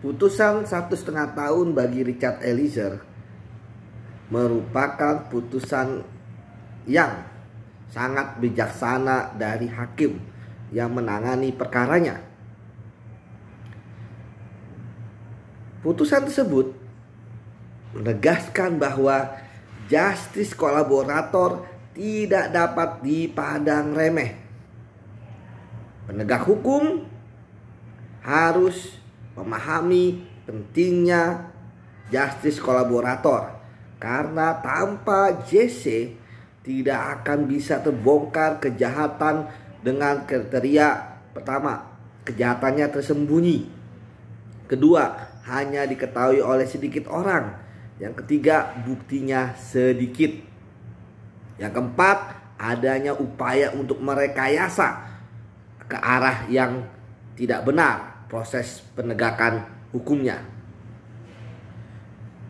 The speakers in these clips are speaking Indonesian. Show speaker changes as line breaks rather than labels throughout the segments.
Putusan satu setengah tahun bagi Richard Eliezer merupakan putusan yang sangat bijaksana dari hakim yang menangani perkaranya. Putusan tersebut menegaskan bahwa justice kolaborator tidak dapat dipandang remeh. Penegak hukum harus memahami pentingnya justice kolaborator karena tanpa JC tidak akan bisa terbongkar kejahatan dengan kriteria pertama kejahatannya tersembunyi kedua hanya diketahui oleh sedikit orang yang ketiga buktinya sedikit yang keempat adanya upaya untuk merekayasa ke arah yang tidak benar proses penegakan hukumnya.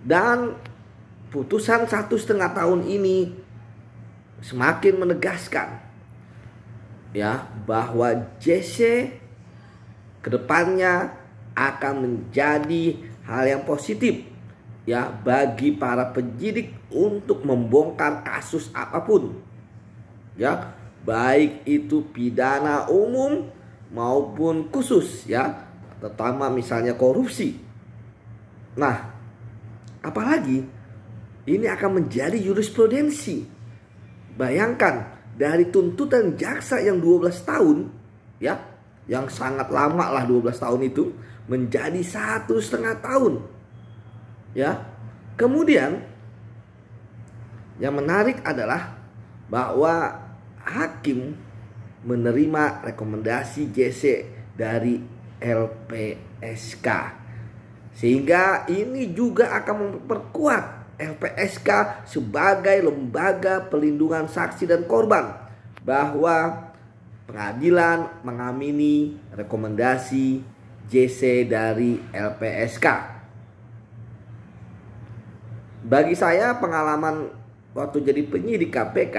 Dan putusan satu setengah tahun ini semakin menegaskan ya bahwa JC kedepannya akan menjadi hal yang positif ya bagi para penyidik untuk membongkar kasus apapun ya baik itu pidana umum maupun khusus ya terutama misalnya korupsi. Nah, apalagi ini akan menjadi jurisprudensi. Bayangkan dari tuntutan jaksa yang 12 tahun ya, yang sangat lama lah 12 tahun itu menjadi satu setengah tahun. Ya. Kemudian yang menarik adalah bahwa hakim menerima rekomendasi JC dari LPSK. Sehingga ini juga akan memperkuat LPSK sebagai lembaga pelindungan saksi dan korban bahwa pengadilan mengamini rekomendasi JC dari LPSK. Bagi saya pengalaman waktu jadi penyidik KPK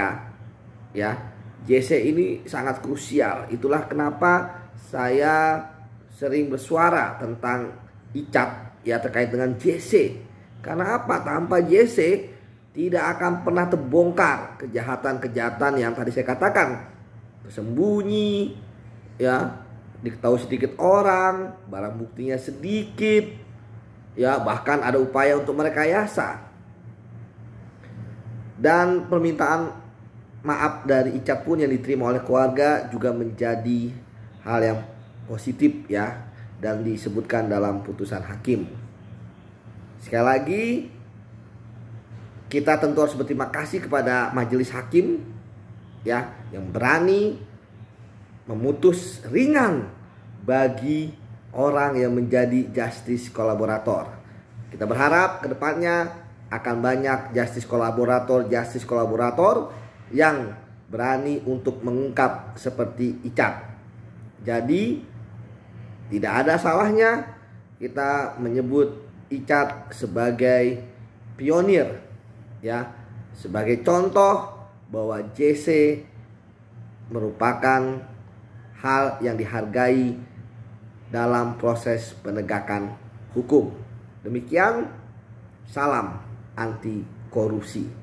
ya, JC ini sangat krusial. Itulah kenapa saya sering bersuara tentang Icat ya terkait dengan JC. Karena apa? Tanpa JC tidak akan pernah terbongkar kejahatan-kejahatan yang tadi saya katakan. Tersembunyi ya, diketahui sedikit orang, barang buktinya sedikit. Ya, bahkan ada upaya untuk merekayasa. Dan permintaan maaf dari Icat pun yang diterima oleh keluarga juga menjadi hal yang positif ya dan disebutkan dalam putusan hakim. Sekali lagi kita tentu harus berterima kasih kepada majelis hakim ya yang berani memutus ringan bagi orang yang menjadi justice kolaborator. Kita berharap kedepannya akan banyak justice kolaborator, justice kolaborator yang berani untuk mengungkap seperti Icat. Jadi tidak ada salahnya kita menyebut Icat sebagai pionir ya, sebagai contoh bahwa JC merupakan hal yang dihargai dalam proses penegakan hukum. Demikian salam anti korupsi.